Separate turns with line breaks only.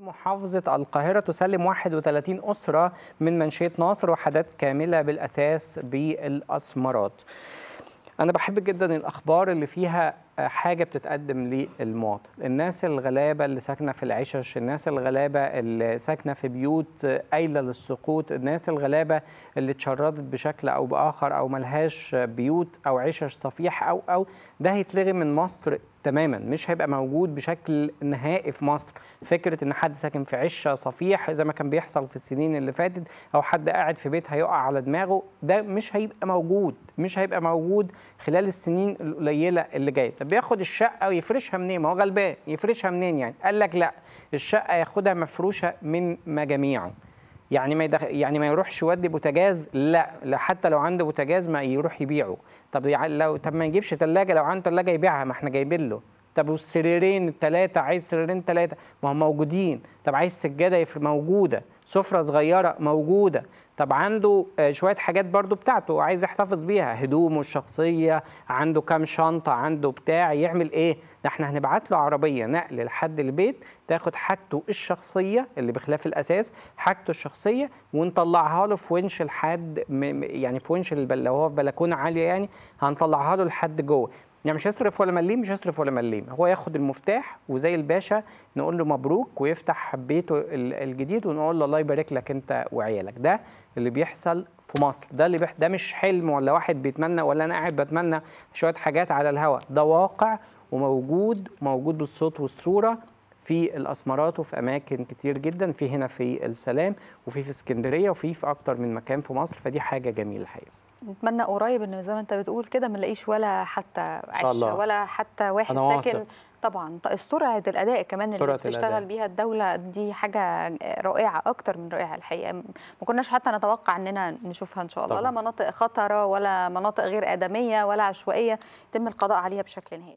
محافظة القاهرة تسلم 31 أسرة من منشية ناصر وحدات كاملة بالأثاث بالأسمرات أنا بحب جدا الأخبار اللي فيها حاجه بتتقدم للمواطن الناس الغلابه اللي ساكنه في العشش الناس الغلابه اللي ساكنه في بيوت قايله للسقوط الناس الغلابه اللي اتشردت بشكل او باخر او ملهاش بيوت او عشش صفيح او او ده هيتلغي من مصر تماما مش هيبقى موجود بشكل نهائي في مصر فكره ان حد ساكن في عشه صفيح زي ما كان بيحصل في السنين اللي فاتت او حد قاعد في بيت هيقع على دماغه ده مش هيبقى موجود مش هيبقى موجود خلال السنين القليله اللي جايه بياخد الشقه ويفرشها منين ما هو غلبان يفرشها منين يعني قال لك لا الشقه ياخدها مفروشه من مجاميعه يعني ما يدخ... يعني ما يروحش يودي بوتجاز لا لا حتى لو عنده بوتجاز ما يروح يبيعه طب لو طب ما يجيبش ثلاجه لو عنده ثلاجه يبيعها ما احنا جايبين له طب والسريرين الثلاثه عايز سريرين ثلاثه ما هم موجودين طب عايز سجاده موجوده سفره صغيره موجوده طب عنده آه، شويه حاجات برضو بتاعته عايز يحتفظ بيها هدومه الشخصيه عنده كام شنطه عنده بتاع يعمل ايه ده احنا هنبعت له عربيه نقل لحد البيت تاخد حاجته الشخصيه اللي بخلاف الاساس حاجته الشخصيه ونطلعها له في ونش لحد يعني في ونش لو هو في بلكونه عاليه يعني هنطلعها له لحد جوه يعني مش هيصرف ولا مليم مش هيصرف ولا مليم هو ياخد المفتاح وزي الباشا نقول له مبروك ويفتح بيته الجديد ونقول له الله يبارك لك انت وعيالك ده اللي بيحصل في مصر ده اللي بيح... ده مش حلم ولا واحد بيتمنى ولا انا قاعد بتمنى شويه حاجات على الهواء ده واقع وموجود موجود بالصوت والصوره في الاسمرات وفي اماكن كتير جدا في هنا في السلام وفي في اسكندريه وفي في اكتر من مكان في مصر فدي حاجه جميله الحقيقه
نتمنى قريب ان زي ما انت بتقول كده ما نلاقيش ولا حتى عشه ولا حتى واحد ساكن طبعا طيب، سرعه الاداء كمان اللي بتشتغل بيها الدوله دي حاجه رائعه اكتر من رائعه الحقيقه ما كناش حتى نتوقع اننا نشوفها ان شاء الله طبعا. لا مناطق خطره ولا مناطق غير ادميه ولا عشوائيه يتم القضاء عليها بشكل نهائي